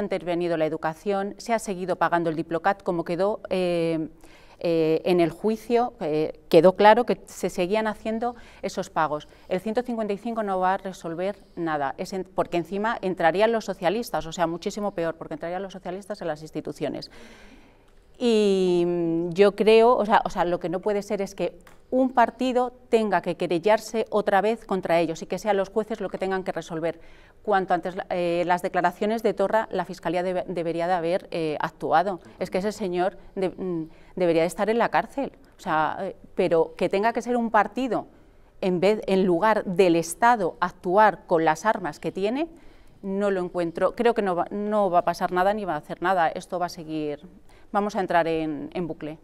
Ha intervenido la educación, se ha seguido pagando el Diplocat como quedó eh, eh, en el juicio, eh, quedó claro que se seguían haciendo esos pagos. El 155 no va a resolver nada, porque encima entrarían los socialistas, o sea, muchísimo peor, porque entrarían los socialistas en las instituciones. Y mm, yo creo, o sea, o sea lo que no puede ser es que un partido tenga que querellarse otra vez contra ellos y que sean los jueces lo que tengan que resolver. Cuanto antes eh, las declaraciones de Torra, la Fiscalía debería de haber eh, actuado. Es que ese señor mm, debería de estar en la cárcel. O sea, eh, pero que tenga que ser un partido, en, vez, en lugar del Estado actuar con las armas que tiene, no lo encuentro. Creo que no va, no va a pasar nada ni va a hacer nada. Esto va a seguir. Vamos a entrar en, bucle.